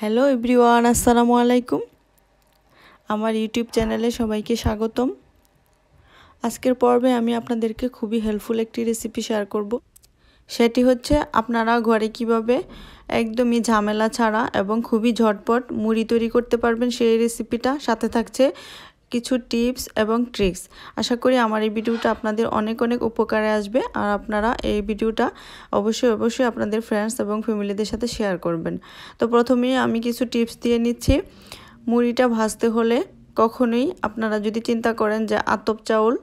hello everyone আসসালামু আলাইকুম আমার ইউটিউব চ্যানেলে সবাইকে স্বাগতম আজকের পর্বে আমি আপনাদেরকে খুবই হেল্পফুল একটি রেসিপি শেয়ার করব সেটি হচ্ছে আপনারা ঘরে কিভাবে একদমই ঝামেলা ছাড়া এবং খুবই ঝটপট মুড়ি তৈরি করতে পারবেন সেই রেসিপিটা সাথে থাকছে কিছু টিপস এবং ট্রিক্স আশা করি আমার এই ভিডিওটা আপনাদের অনেক অনেক উপকারে আসবে আর আপনারা এই ভিডিওটা অবশ্যই অবশ্যই আপনাদের ফ্রেন্ডস এবং ফ্যামিলিদের সাথে শেয়ার করবেন তো প্রথমেই আমি কিছু টিপস দিয়ে নিচ্ছি মুড়িটা ভাজতে হলে কখনোই আপনারা যদি চিন্তা করেন যে আতপ চাউল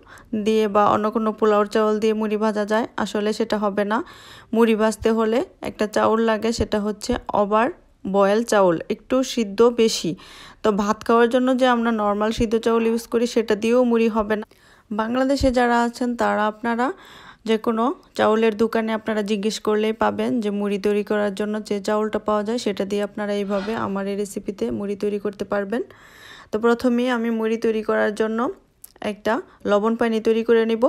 দিয়ে বা অন্য কোনো পোলাওর চাউল দিয়ে মুড়ি ভাজা যায় আসলে সেটা হবে না মুড়ি ভাজতে হলে একটা চাউল লাগে সেটা হচ্ছে অবার বয়েল চাউল একটু সিদ্ধ বেশি তো ভাত খাওয়ার জন্য যে আমরা নর্মাল সিদ্ধ চাউল ইউজ করি সেটা দিয়েও মুড়ি হবে না বাংলাদেশে যারা আছেন তারা আপনারা যে কোনো চাউলের দোকানে আপনারা জিজ্ঞেস করলেই পাবেন যে মুড়ি তৈরি করার জন্য যে চাউলটা পাওয়া যায় সেটা দিয়ে আপনারা এইভাবে আমার এই রেসিপিতে মুড়ি তৈরি করতে পারবেন তো প্রথমেই আমি মুড়ি তৈরি করার জন্য একটা লবণ পানি তৈরি করে নেব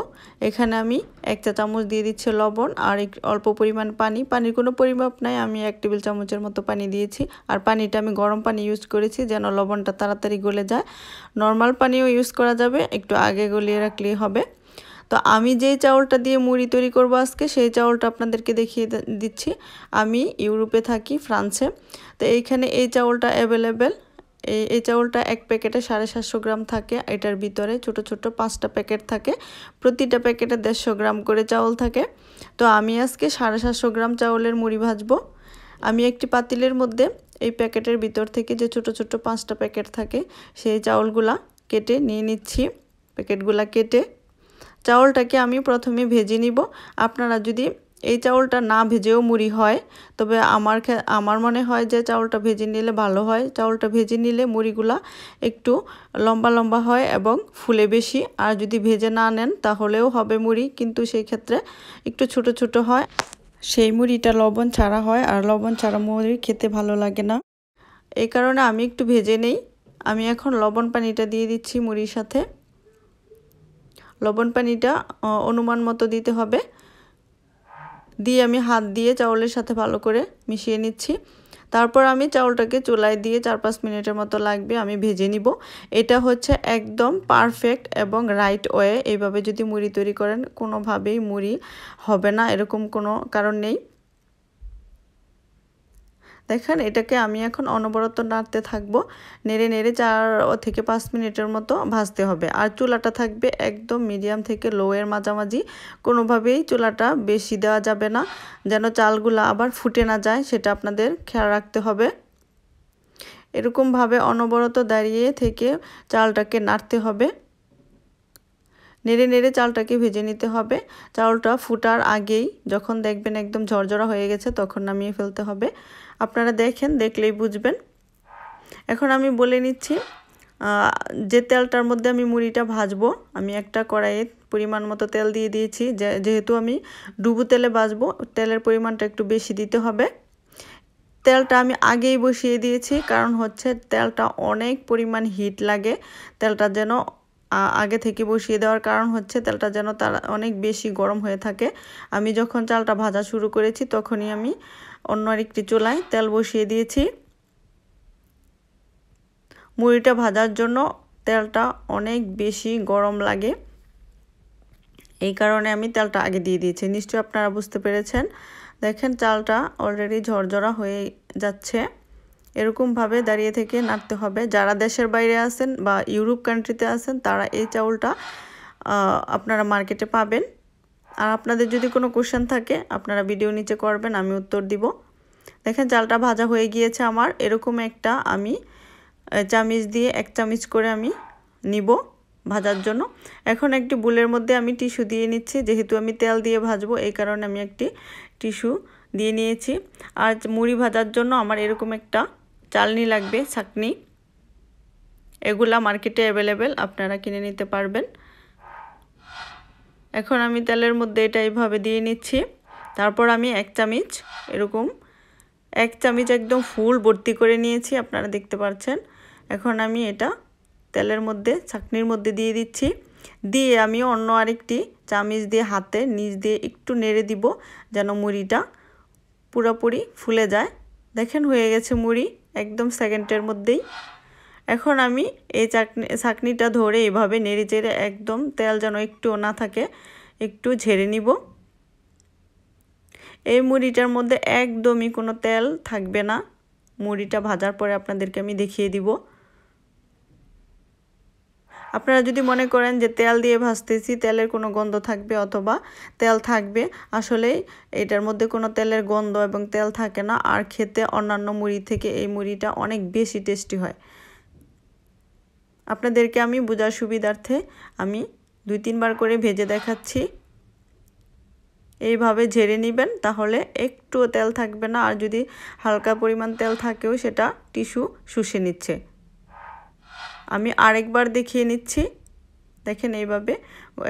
এখানে আমি এক চা চামচ দিয়ে দিচ্ছি লবণ আর অল্প পরিমাণ পানি পানির কোনো পরিমাপ নাই আমি এক টেবিল চামচের মতো পানি দিয়েছি আর পানিটা আমি গরম পানি ইউজ করেছি যেন লবণটা তাড়াতাড়ি গলে যায় নর্মাল পানিও ইউজ করা যাবে একটু আগে গলিয়ে রাখলেই হবে তো আমি যেই চাউলটা দিয়ে মুড়ি তৈরি করব আজকে সেই চাউলটা আপনাদেরকে দেখিয়ে দিচ্ছি আমি ইউরোপে থাকি ফ্রান্সে তো এইখানে এই চাউলটা অ্যাভেলেবেল এই এই চাউলটা এক প্যাকেটে সাড়ে সাতশো গ্রাম থাকে এটার ভিতরে ছোট ছোট পাঁচটা প্যাকেট থাকে প্রতিটা প্যাকেটে দেড়শো গ্রাম করে চাউল থাকে তো আমি আজকে সাড়ে সাতশো গ্রাম চাউলের মুড়ি ভাজবো আমি একটি পাতিলের মধ্যে এই প্যাকেটের ভিতর থেকে যে ছোট ছোট পাঁচটা প্যাকেট থাকে সেই চাউলগুলা কেটে নিয়ে নিচ্ছি প্যাকেটগুলা কেটে চাউলটাকে আমি প্রথমে ভেজে নিব আপনারা যদি এই চাউলটা না ভেজেও মুড়ি হয় তবে আমার আমার মনে হয় যে চাউলটা ভেজে নিলে ভালো হয় চাউলটা ভেজে নিলে মুড়িগুলা একটু লম্বা লম্বা হয় এবং ফুলে বেশি আর যদি ভেজে না নেন তাহলেও হবে মুড়ি কিন্তু সেই ক্ষেত্রে একটু ছোট ছোট হয় সেই মুড়িটা লবণ ছাড়া হয় আর লবণ ছাড়া মুড়ি খেতে ভালো লাগে না এই কারণে আমি একটু ভেজে নেই আমি এখন লবণ পানিটা দিয়ে দিচ্ছি মুড়ির সাথে লবণ পানিটা অনুমান মতো দিতে হবে দিয়ে আমি হাত দিয়ে চাউলের সাথে ভালো করে মিশিয়ে নিচ্ছি তারপর আমি চাউলটাকে চুলায় দিয়ে চার পাঁচ মিনিটের মতো লাগবে আমি ভেজে নিব এটা হচ্ছে একদম পারফেক্ট এবং রাইট ওয়ে এইভাবে যদি মুড়ি তৈরি করেন কোনোভাবেই মুড়ি হবে না এরকম কোনো কারণ নেই দেখেন এটাকে আমি এখন অনবরত নাড়তে থাকবো নেড়ে নেড়ে চার থেকে পাঁচ মিনিটের মতো ভাজতে হবে আর চুলাটা থাকবে একদম মিডিয়াম থেকে লোয়ের মাঝামাঝি কোনোভাবেই চুলাটা বেশি দেওয়া যাবে না যেন চালগুলো আবার ফুটে না যায় সেটা আপনাদের খেয়াল রাখতে হবে এরকমভাবে অনবরত দাঁড়িয়ে থেকে চালটাকে নাড়তে হবে নেড়ে নেড়ে চালটাকে ভেজে নিতে হবে চালটা ফুটার আগেই যখন দেখবেন একদম ঝরঝরা হয়ে গেছে তখন নামিয়ে ফেলতে হবে আপনারা দেখেন দেখলেই বুঝবেন এখন আমি বলে নিচ্ছি যে তেলটার মধ্যে আমি মুড়িটা ভাজবো আমি একটা কড়াইয়ে পরিমাণ মতো তেল দিয়ে দিয়েছি যেহেতু আমি ডুবু তেলে ভাজবো তেলের পরিমাণটা একটু বেশি দিতে হবে তেলটা আমি আগেই বসিয়ে দিয়েছি কারণ হচ্ছে তেলটা অনেক পরিমাণ হিট লাগে তেলটা যেন আগে থেকে বসিয়ে দেওয়ার কারণ হচ্ছে তেলটা যেন তার অনেক বেশি গরম হয়ে থাকে আমি যখন চালটা ভাজা শুরু করেছি তখনই আমি অন্য আরেকটি চুলায় তেল বসিয়ে দিয়েছি মুড়িটা ভাজার জন্য তেলটা অনেক বেশি গরম লাগে এই কারণে আমি তেলটা আগে দিয়ে দিয়েছি নিশ্চয়ই আপনারা বুঝতে পেরেছেন দেখেন চালটা অলরেডি ঝরঝরা হয়ে যাচ্ছে এরকমভাবে দাঁড়িয়ে থেকে নাড়তে হবে যারা দেশের বাইরে আছেন বা ইউরোপ কান্ট্রিতে আছেন তারা এই চাউলটা আপনারা মার্কেটে পাবেন আর আপনাদের যদি কোনো কোশ্চেন থাকে আপনারা ভিডিও নিচে করবেন আমি উত্তর দিব দেখেন চালটা ভাজা হয়ে গিয়েছে আমার এরকম একটা আমি চামিচ দিয়ে এক চামিচ করে আমি নিব ভাজার জন্য এখন একটি বুলের মধ্যে আমি টিস্যু দিয়ে নিচ্ছি যেহেতু আমি তেল দিয়ে ভাজবো এই কারণে আমি একটি টিস্যু দিয়ে নিয়েছি আর মুড়ি ভাজার জন্য আমার এরকম একটা চালনি লাগবে ছাকনি এগুলা মার্কেটে অ্যাভেলেবেল আপনারা কিনে নিতে পারবেন এখন আমি তেলের মধ্যে এটা এইভাবে দিয়ে নিচ্ছি তারপর আমি এক চামিচ এরকম এক চামিচ একদম ফুল ভর্তি করে নিয়েছি আপনারা দেখতে পাচ্ছেন এখন আমি এটা তেলের মধ্যে ছাকনির মধ্যে দিয়ে দিচ্ছি দিয়ে আমি অন্য আরেকটি চামিচ দিয়ে হাতে নিচ দিয়ে একটু নেড়ে দিব যেন মুড়িটা পুরোপুরি ফুলে যায় দেখেন হয়ে গেছে মুড়ি একদম সেকেন্ডের মধ্যেই এখন আমি এই চাকনি চাকনিটা ধরে এভাবে নেড়ে চেড়ে একদম তেল যেন একটুও না থাকে একটু ঝেড়ে নিব এই মুড়িটার মধ্যে একদমই কোনো তেল থাকবে না মুড়িটা ভাজার পরে আপনাদেরকে আমি দেখিয়ে দিব আপনারা যদি মনে করেন যে তেল দিয়ে ভাজতেছি তেলের কোনো গন্ধ থাকবে অথবা তেল থাকবে আসলে এটার মধ্যে কোনো তেলের গন্ধ এবং তেল থাকে না আর খেতে অন্যান্য মুড়ি থেকে এই মুড়িটা অনেক বেশি টেস্টি হয় আপনাদেরকে আমি বোঝার সুবিধার্থে আমি দুই তিনবার করে ভেজে দেখাচ্ছি এইভাবে ঝেড়ে নেবেন তাহলে একটুও তেল থাকবে না আর যদি হালকা পরিমাণ তেল থাকেও সেটা টিস্যু শুষে নিচ্ছে আমি আরেকবার দেখিয়ে নিচ্ছি দেখেন এইভাবে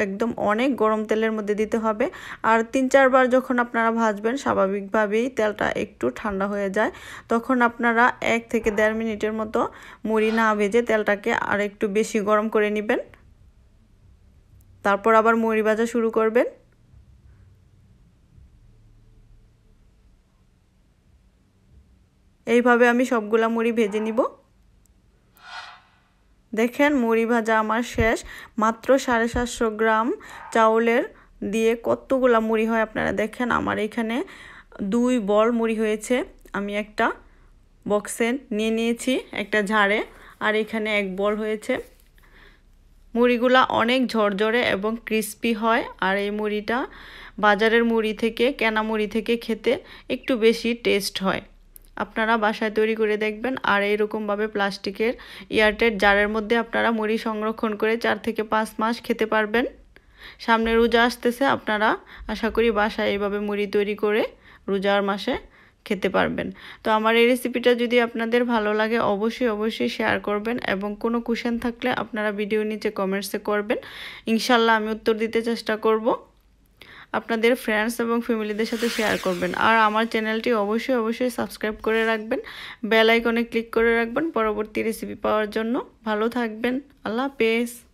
একদম অনেক গরম তেলের মধ্যে দিতে হবে আর তিন চারবার যখন আপনারা ভাজবেন স্বাভাবিকভাবেই তেলটা একটু ঠান্ডা হয়ে যায় তখন আপনারা এক থেকে দেড় মিনিটের মতো মুড়ি না ভেজে তেলটাকে আর একটু বেশি গরম করে নেবেন তারপর আবার মুড়ি ভাজা শুরু করবেন এইভাবে আমি সবগুলা মুড়ি ভেজে নিব দেখেন মুড়ি ভাজা আমার শেষ মাত্র সাড়ে সাতশো গ্রাম চাউলের দিয়ে কতগুলা মুড়ি হয় আপনারা দেখেন আমার এখানে দুই বল মুড়ি হয়েছে আমি একটা বক্সে নিয়ে নিয়েছি একটা ঝাড়ে আর এখানে এক বল হয়েছে মুড়িগুলা অনেক ঝরঝরে এবং ক্রিস্পি হয় আর এই মুড়িটা বাজারের মুড়ি থেকে কেনা মুড়ি থেকে খেতে একটু বেশি টেস্ট হয় আপনারা বাসায় তৈরি করে দেখবেন আর এইরকমভাবে প্লাস্টিকের ইয়ারটেড জারের মধ্যে আপনারা মুড়ি সংরক্ষণ করে চার থেকে পাঁচ মাস খেতে পারবেন সামনে রোজা আসতেছে আপনারা আশা করি বাসায় এইভাবে মুড়ি তৈরি করে রোজার মাসে খেতে পারবেন তো আমার এই রেসিপিটা যদি আপনাদের ভালো লাগে অবশ্যই অবশ্যই শেয়ার করবেন এবং কোনো কোশ্চেন থাকলে আপনারা ভিডিও নিচে কমেন্টসে করবেন ইনশাল্লাহ আমি উত্তর দিতে চেষ্টা করব আপনাদের ফ্রেন্ডস এবং ফ্যামিলিদের সাথে শেয়ার করবেন আর আমার চ্যানেলটি অবশ্যই অবশ্যই সাবস্ক্রাইব করে রাখবেন বেল আইকনে ক্লিক করে রাখবেন পরবর্তী রেসিপি পাওয়ার জন্য ভালো থাকবেন আল্লাহ হাফেজ